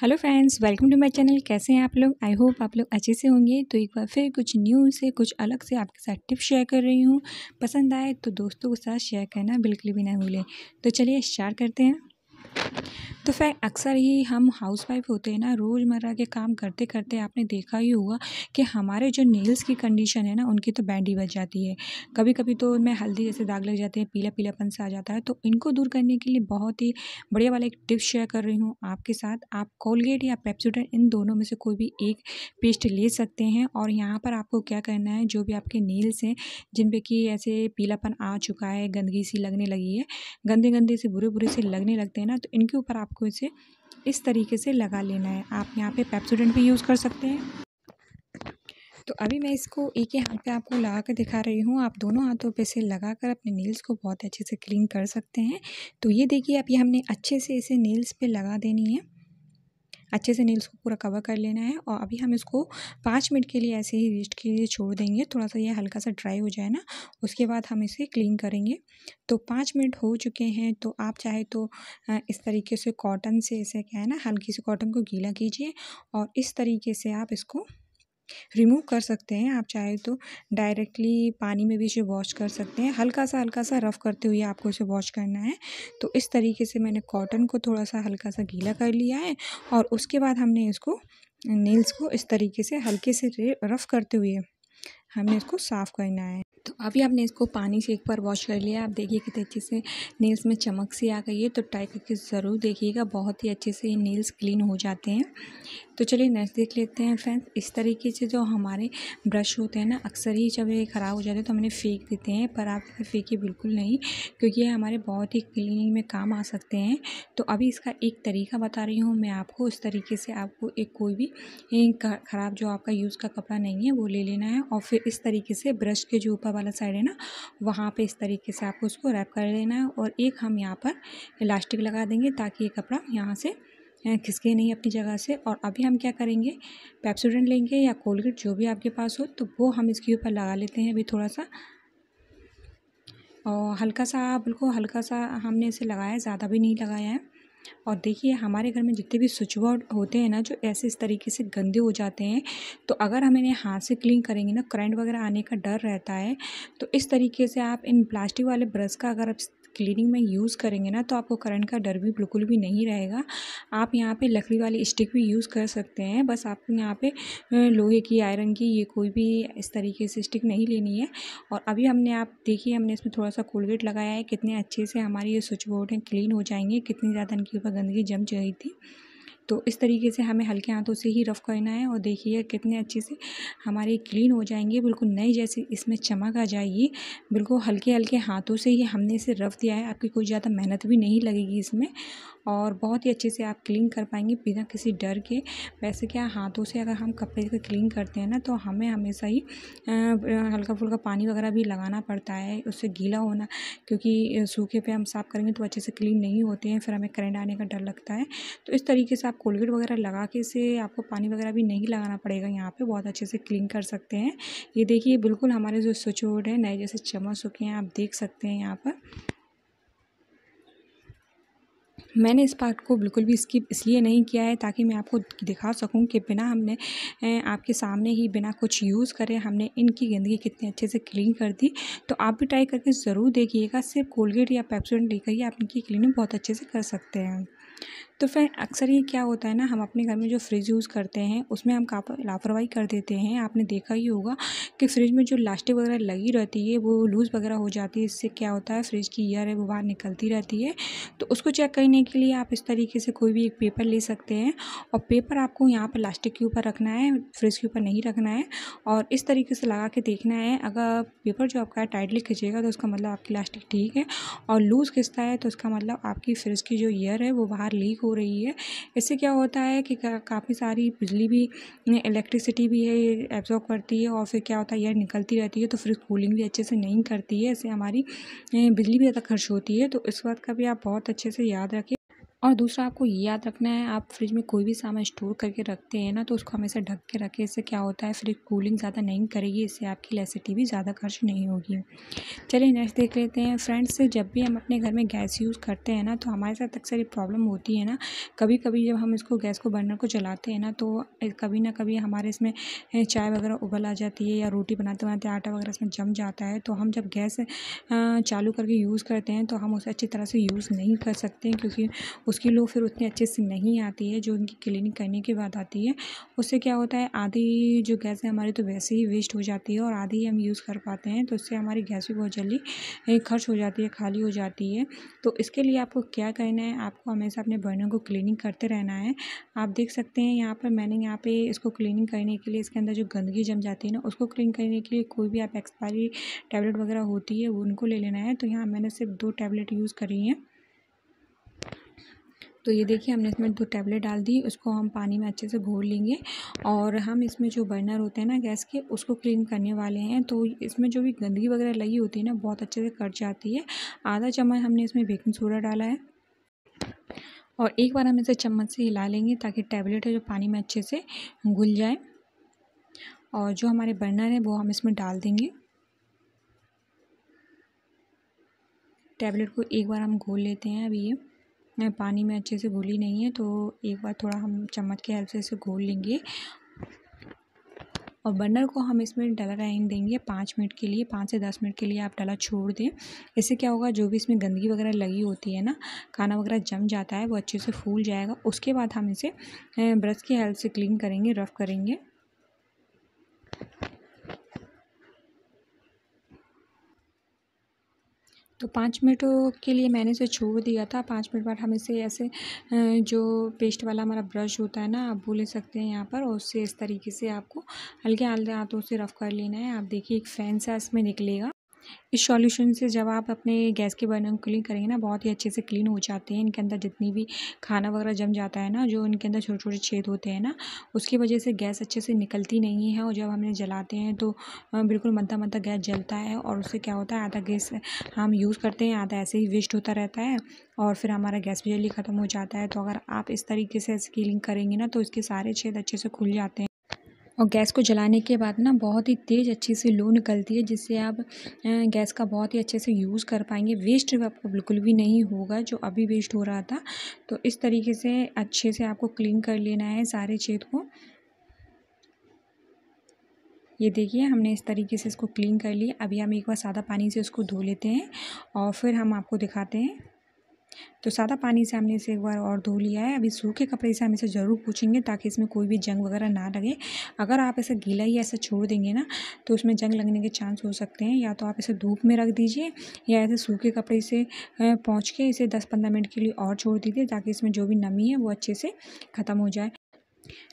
hello friends welcome to my channel कैसे हैं आप लोग आई होप आप लोग अच्छे से होंगे तो एक बार फिर कुछ न्यू से कुछ अलग से आपके साथ टिप शेयर कर रही हूँ पसंद आए तो दोस्तों के साथ शेयर करना बिल्कुल भी ना भूलें तो चलिए स्टार्ट करते हैं तो फिर अक्सर ही हम हाउसवाइफ़ होते हैं ना रोज़मर्रा के काम करते करते आपने देखा ही होगा कि हमारे जो नेल्स की कंडीशन है ना उनकी तो बैंडी बच जाती है कभी कभी तो उनमें हल्दी जैसे दाग लग जाते हैं पीला पीलापन से आ जाता है तो इनको दूर करने के लिए बहुत ही बढ़िया वाला एक टिप शेयर कर रही हूँ आपके साथ आप कोलगेट या पेप्सोडेंट इन दोनों में से कोई भी एक पेस्ट ले सकते हैं और यहाँ पर आपको क्या करना है जो भी आपके नेल्स हैं जिन पर कि ऐसे पीलापन आ चुका है गंदगी सी लगने लगी है गंदे गंदे से बुरे बुरे से लगने लगते हैं ना तो इनके ऊपर आपको इसे इस तरीके से लगा लेना है आप यहाँ पे पेप्सोडेंट भी यूज़ कर सकते हैं तो अभी मैं इसको एक ही हाथ पे आपको लगा कर दिखा रही हूँ आप दोनों हाथों पे से लगा कर अपने नेल्स को बहुत अच्छे से क्लीन कर सकते हैं तो ये देखिए अभी हमने अच्छे से इसे नेल्स पे लगा देनी है अच्छे से नील्स को पूरा कवर कर लेना है और अभी हम इसको पाँच मिनट के लिए ऐसे ही रेस्ट के लिए छोड़ देंगे थोड़ा सा ये हल्का सा ड्राई हो जाए ना उसके बाद हम इसे क्लीन करेंगे तो पाँच मिनट हो चुके हैं तो आप चाहे तो इस तरीके से कॉटन से इसे क्या है ना हल्की से कॉटन को गीला कीजिए और इस तरीके से आप इसको रिमूव कर सकते हैं आप चाहे तो डायरेक्टली पानी में भी इसे वॉश कर सकते हैं हल्का सा हल्का सा रफ़ करते हुए आपको इसे वॉश करना है तो इस तरीके से मैंने कॉटन को थोड़ा सा हल्का सा गीला कर लिया है और उसके बाद हमने इसको नेल्स को इस तरीके से हल्के से रफ़ करते हुए हमें इसको साफ़ करना है तो अभी आपने इसको पानी से एक बार वॉश कर लिया आप देखिए कितने अच्छे से नेल्स में चमक सी आ गई है तो ट्राई करके ज़रूर देखिएगा बहुत ही अच्छे से ये नेल्स क्लीन हो जाते हैं तो चलिए नेक्स्ट देख लेते हैं फ्रेंड्स इस तरीके से जो हमारे ब्रश होते हैं ना अक्सर ही जब ये ख़राब हो जाते हैं तो हमने फेंक देते हैं पर आप इसे बिल्कुल नहीं क्योंकि ये हमारे बहुत ही क्लीनिंग में काम आ सकते हैं तो अभी इसका एक तरीका बता रही हूँ मैं आपको इस तरीके से आपको एक कोई भी ख़राब जो आपका यूज़ का कपड़ा नहीं है वो ले लेना है और फिर फिर इस तरीके से ब्रश के जो ऊपर वाला साइड है ना वहाँ पे इस तरीके से आपको उसको रैप कर लेना है और एक हम यहाँ पर इलास्टिक लगा देंगे ताकि ये कपड़ा यहाँ से खिसके नहीं अपनी जगह से और अभी हम क्या करेंगे पेप्सोडेंट लेंगे या कोलगेट जो भी आपके पास हो तो वो हम इसके ऊपर लगा लेते हैं अभी थोड़ा सा और हल्का सा बिल्कुल हल्का सा हमने इसे लगाया ज़्यादा भी नहीं लगाया है और देखिए हमारे घर में जितने भी स्विच बोर्ड होते हैं ना जो ऐसे इस तरीके से गंदे हो जाते हैं तो अगर हम इन्हें हाथ से क्लीन करेंगे ना करंट वगैरह आने का डर रहता है तो इस तरीके से आप इन प्लास्टिक वाले ब्रश का अगर आप क्लीनिंग में यूज़ करेंगे ना तो आपको करंट का डर भी बिल्कुल भी नहीं रहेगा आप यहाँ पे लकड़ी वाली स्टिक भी यूज़ कर सकते हैं बस आपको यहाँ पे लोहे की आयरन की ये कोई भी इस तरीके से स्टिक नहीं लेनी है और अभी हमने आप देखिए हमने इसमें थोड़ा सा कोलगेट लगाया है कितने अच्छे से हमारी ये स्विच बोर्ड हैं क्लीन हो जाएंगे कितनी ज़्यादा इनके ऊपर गंदगी जम गई थी तो इस तरीके से हमें हल्के हाथों से ही रफ़ करना है और देखिए कितने अच्छे से हमारे क्लीन हो जाएंगे बिल्कुल नए जैसे इसमें चमक आ जाएगी बिल्कुल हल्के हल्के हाथों से ही हमने इसे रफ़ दिया है आपकी कोई ज़्यादा मेहनत भी नहीं लगेगी इसमें और बहुत ही अच्छे से आप क्लीन कर पाएंगे बिना किसी डर के वैसे क्या हाथों से अगर हम कपड़े को क्लीन करते हैं ना तो हमें हमेशा ही हल्का फुल्का पानी वगैरह भी लगाना पड़ता है उससे गीला होना क्योंकि सूखे पे हम साफ़ करेंगे तो अच्छे से क्लीन नहीं होते हैं फिर हमें करंट आने का डर लगता है तो इस तरीके से आप कोलगेट वगैरह लगा के इसे आपको पानी वगैरह भी नहीं लगाना पड़ेगा यहाँ पर बहुत अच्छे से क्लीन कर सकते हैं ये देखिए बिल्कुल हमारे जो स्विच बोर्ड है नए जैसे चमक सूखे हैं आप देख सकते हैं यहाँ पर मैंने इस पार्ट को बिल्कुल भी स्किप इसलिए नहीं किया है ताकि मैं आपको दिखा सकूँ कि बिना हमने आपके सामने ही बिना कुछ यूज़ करे हमने इनकी गंदगी कितने अच्छे से क्लीन कर दी तो आप भी ट्राई करके ज़रूर देखिएगा सिर्फ कोलगेट या पेप्सोडेंट लेकर ही आप इनकी क्लीनिंग बहुत अच्छे से कर सकते हैं तो फिर अक्सर ये क्या होता है ना हम अपने घर में जो फ्रिज यूज़ करते हैं उसमें हम लापरवाही कर देते हैं आपने देखा ही होगा कि फ्रिज में जो लास्टिक वगैरह लगी रहती है वो लूज़ वगैरह हो जाती है इससे क्या होता है फ्रिज की ईयर है वो बाहर निकलती रहती है तो उसको चेक करने के लिए आप इस तरीके से कोई भी एक पेपर ले सकते हैं और पेपर आपको यहाँ पर लास्टिक के ऊपर रखना है फ्रिज के ऊपर नहीं रखना है और इस तरीके से लगा के देखना है अगर पेपर जो आपका टाइटली खींचेगा तो उसका मतलब आपकी लास्टिक ठीक है और लूज़ खिंचता है तो उसका मतलब आपकी फ्रिज की जो ईयर है वो बाहर लीक हो रही है इससे क्या होता है कि काफ़ी सारी बिजली भी इलेक्ट्रिसिटी भी है ये एब्जॉर्ब करती है और फिर क्या होता है एयर निकलती रहती है तो फिर कूलिंग भी अच्छे से नहीं करती है इससे हमारी बिजली भी ज़्यादा खर्च होती है तो इस बात का भी आप बहुत अच्छे से याद रखें और दूसरा आपको ये याद रखना है आप फ्रिज में कोई भी सामान स्टोर करके रखते हैं ना तो उसको हमेशा ढक के रखें इससे क्या होता है फ्रिज कूलिंग ज़्यादा नहीं करेगी इससे आपकी लेसिटी भी ज़्यादा खर्च नहीं होगी चलिए नेक्स्ट देख लेते हैं फ्रेंड्स जब भी हम अपने घर में गैस यूज़ करते हैं ना तो हमारे साथ अक्सर ये प्रॉब्लम होती है ना कभी कभी जब हम इसको गैस को बर्नर को चलाते हैं ना तो कभी ना कभी हमारे इसमें चाय वगैरह उबल आ जाती है या रोटी बनाते बनाते आटा वगैरह इसमें जम जाता है तो हम जब गैस चालू करके यूज़ करते हैं तो हम उसे अच्छी तरह से यूज़ नहीं कर सकते क्योंकि उसकी लो फिर उतनी अच्छे से नहीं आती है जो उनकी क्लीनिंग करने के बाद आती है उससे क्या होता है आधी जो गैस है हमारी तो वैसे ही वेस्ट हो जाती है और आधी हम यूज़ कर पाते हैं तो उससे हमारी गैस भी बहुत जल्दी खर्च हो जाती है खाली हो जाती है तो इसके लिए आपको क्या करना है आपको हमेशा अपने बर्नर को क्लीनिंग करते रहना है आप देख सकते हैं यहाँ पर मैंने यहाँ पर इसको क्लीनिंग करने के लिए इसके अंदर जो गंदगी जम जाती है ना उसको क्लीन करने के लिए कोई भी आप एक्सपायरी टैबलेट वगैरह होती है उनको ले लेना है तो यहाँ मैंने सिर्फ दो टैबलेट यूज़ करी हैं तो ये देखिए हमने इसमें दो टैबलेट डाल दी उसको हम पानी में अच्छे से घोल लेंगे और हम इसमें जो बर्नर होते हैं ना गैस के उसको क्लीन करने वाले हैं तो इसमें जो भी गंदगी वगैरह लगी होती है ना बहुत अच्छे से कट जाती है आधा चम्मच हमने इसमें बेकिंग सोडा डाला है और एक बार हम इसे चम्मच से हिला लेंगे ताकि टैबलेट है जो पानी में अच्छे से घुल जाए और जो हमारे बर्नर है वो हम इसमें डाल देंगे टैबलेट को एक बार हम घोल लेते हैं अभी ये पानी में अच्छे से घुली नहीं है तो एक बार थोड़ा हम चम्मच की हेल्प से इसे घोल लेंगे और बर्नर को हम इसमें डला रहने देंगे पाँच मिनट के लिए पाँच से दस मिनट के लिए आप डला छोड़ दें इससे क्या होगा जो भी इसमें गंदगी वगैरह लगी होती है ना खाना वगैरह जम जाता है वो अच्छे से फूल जाएगा उसके बाद हम इसे ब्रश की हेल्प से क्लीन करेंगे रफ़ करेंगे तो पाँच मिनटों के लिए मैंने इसे छोड़ दिया था पाँच मिनट बाद हम इसे ऐसे जो पेस्ट वाला हमारा ब्रश होता है ना आप वो ले सकते हैं यहाँ पर और उससे इस तरीके से आपको हल्के हल्के हाथों से रफ़ कर लेना है आप देखिए एक फैन सा इसमें निकलेगा इस सॉल्यूशन से जब आप अपने गैस के बर्नर को क्लीन करेंगे ना बहुत ही अच्छे से क्लीन हो जाते हैं इनके अंदर जितनी भी खाना वगैरह जम जाता है ना जो इनके अंदर छोटे छोटे छेद होते हैं ना उसकी वजह से गैस अच्छे से निकलती नहीं है और जब हम इन्हें जलाते हैं तो बिल्कुल मंदा मंदा गैस जलता है और उससे क्या होता है आधा गैस हम यूज़ करते हैं आधा ऐसे ही वेस्ट होता रहता है और फिर हमारा गैस भी जल्दी ख़त्म हो जाता है तो अगर आप इस तरीके से स्किलिंग करेंगे ना तो इसके सारे छेद अच्छे से खुल जाते हैं और गैस को जलाने के बाद ना बहुत ही तेज़ अच्छी से लो निकलती है जिससे आप गैस का बहुत ही अच्छे से यूज़ कर पाएंगे वेस्ट आपको बिल्कुल भी नहीं होगा जो अभी वेस्ट हो रहा था तो इस तरीके से अच्छे से आपको क्लीन कर लेना है सारे छेद को ये देखिए हमने इस तरीके से इसको क्लीन कर लिया अभी हम एक बार सादा पानी से उसको धो लेते हैं और फिर हम आपको दिखाते हैं तो सादा पानी से हमने इसे एक बार और धो लिया है अभी सूखे कपड़े से हम इसे ज़रूर पूछेंगे ताकि इसमें कोई भी जंग वगैरह ना लगे अगर आप इसे गीला ही ऐसा छोड़ देंगे ना तो उसमें जंग लगने के चांस हो सकते हैं या तो आप इसे धूप में रख दीजिए या ऐसे सूखे कपड़े से पहुँच के इसे दस पंद्रह मिनट के लिए और छोड़ दीजिए ताकि इसमें जो भी नमी है वो अच्छे से ख़त्म हो जाए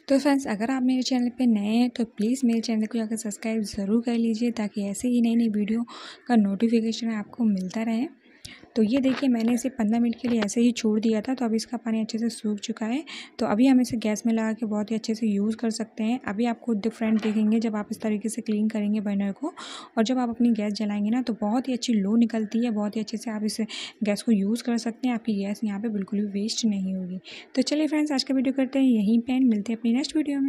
तो फ्रेंड्स अगर आप मेरे चैनल पे नए हैं तो प्लीज़ मेरे चैनल को जाकर सब्सक्राइब ज़रूर कर लीजिए ताकि ऐसे ही नई नई वीडियो का नोटिफिकेशन आपको मिलता रहे तो ये देखिए मैंने इसे पंद्रह मिनट के लिए ऐसे ही छोड़ दिया था तो अभी इसका पानी अच्छे से सूख चुका है तो अभी हम इसे गैस में लगा के बहुत ही अच्छे से यूज़ कर सकते हैं अभी आपको डिफरेंट देखेंगे जब आप इस तरीके से क्लीन करेंगे बर्नर को और जब आप अपनी गैस जलाएंगे ना तो बहुत ही अच्छी लो निकलती है बहुत ही अच्छे से आप इस गैस को यूज़ कर सकते हैं आपकी गैस यहाँ पर बिल्कुल भी वेस्ट नहीं होगी तो चलिए फ्रेंड्स आज का वीडियो करते हैं यहीं पेन मिलते हैं अपनी नेक्स्ट वीडियो में